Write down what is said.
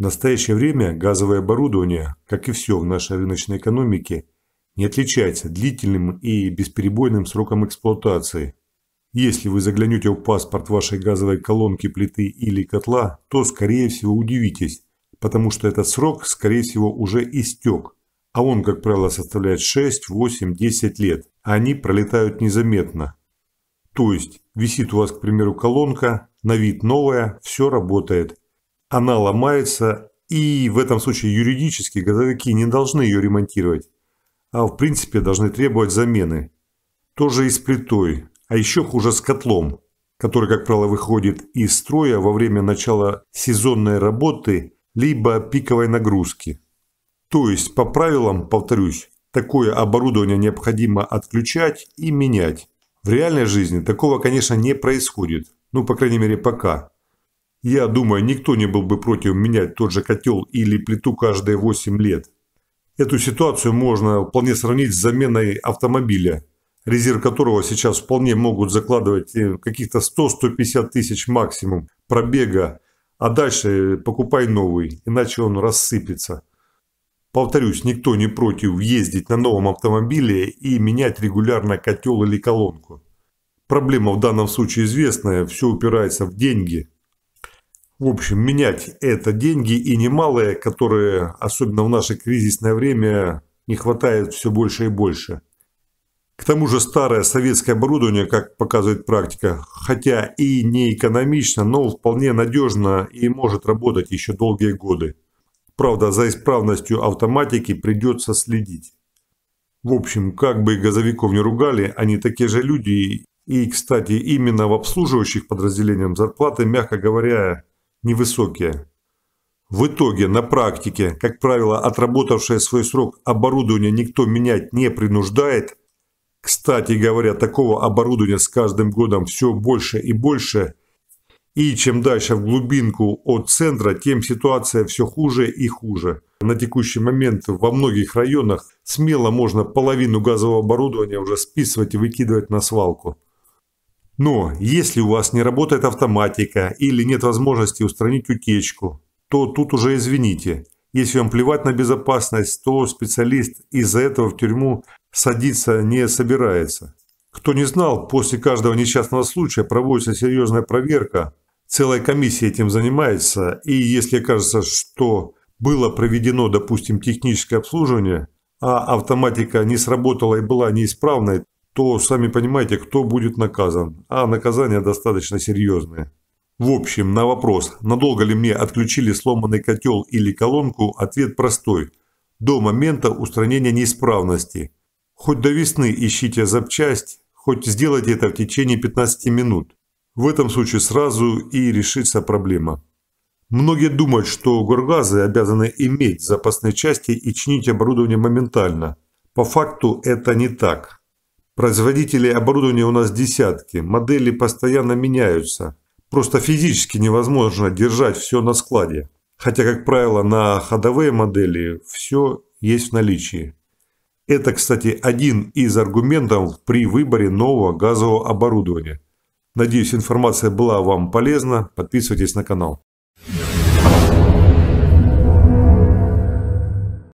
В настоящее время газовое оборудование, как и все в нашей рыночной экономике, не отличается длительным и бесперебойным сроком эксплуатации. Если вы заглянете в паспорт вашей газовой колонки, плиты или котла, то, скорее всего, удивитесь, потому что этот срок, скорее всего, уже истек, а он, как правило, составляет 6, 8, 10 лет, а они пролетают незаметно. То есть, висит у вас, к примеру, колонка, на вид новая, все работает – она ломается, и в этом случае юридически газовики не должны ее ремонтировать, а в принципе должны требовать замены. Тоже и с плитой, а еще хуже с котлом, который, как правило, выходит из строя во время начала сезонной работы либо пиковой нагрузки. То есть, по правилам, повторюсь, такое оборудование необходимо отключать и менять. В реальной жизни такого, конечно, не происходит. Ну, по крайней мере, пока. Я думаю, никто не был бы против менять тот же котел или плиту каждые 8 лет. Эту ситуацию можно вполне сравнить с заменой автомобиля, резерв которого сейчас вполне могут закладывать э, каких-то 100-150 тысяч максимум пробега, а дальше покупай новый, иначе он рассыпется. Повторюсь, никто не против ездить на новом автомобиле и менять регулярно котел или колонку. Проблема в данном случае известная, все упирается в деньги – в общем, менять это деньги и немалые, которые, особенно в наше кризисное время, не хватает все больше и больше. К тому же старое советское оборудование, как показывает практика, хотя и не экономично, но вполне надежно и может работать еще долгие годы. Правда, за исправностью автоматики придется следить. В общем, как бы газовиков не ругали, они такие же люди. И, кстати, именно в обслуживающих подразделениях зарплаты, мягко говоря, невысокие. В итоге, на практике, как правило, отработавшее свой срок оборудование никто менять не принуждает. Кстати говоря, такого оборудования с каждым годом все больше и больше. И чем дальше в глубинку от центра, тем ситуация все хуже и хуже. На текущий момент во многих районах смело можно половину газового оборудования уже списывать и выкидывать на свалку. Но если у вас не работает автоматика или нет возможности устранить утечку, то тут уже извините. Если вам плевать на безопасность, то специалист из-за этого в тюрьму садиться не собирается. Кто не знал, после каждого несчастного случая проводится серьезная проверка, целая комиссия этим занимается, и если окажется, что было проведено, допустим, техническое обслуживание, а автоматика не сработала и была неисправной, то, сами понимаете, кто будет наказан, а наказание достаточно серьезное. В общем, на вопрос, надолго ли мне отключили сломанный котел или колонку, ответ простой. До момента устранения неисправности. Хоть до весны ищите запчасть, хоть сделайте это в течение 15 минут. В этом случае сразу и решится проблема. Многие думают, что горгазы обязаны иметь запасные части и чинить оборудование моментально. По факту это не так. Производителей оборудования у нас десятки, модели постоянно меняются. Просто физически невозможно держать все на складе. Хотя, как правило, на ходовые модели все есть в наличии. Это, кстати, один из аргументов при выборе нового газового оборудования. Надеюсь, информация была вам полезна. Подписывайтесь на канал.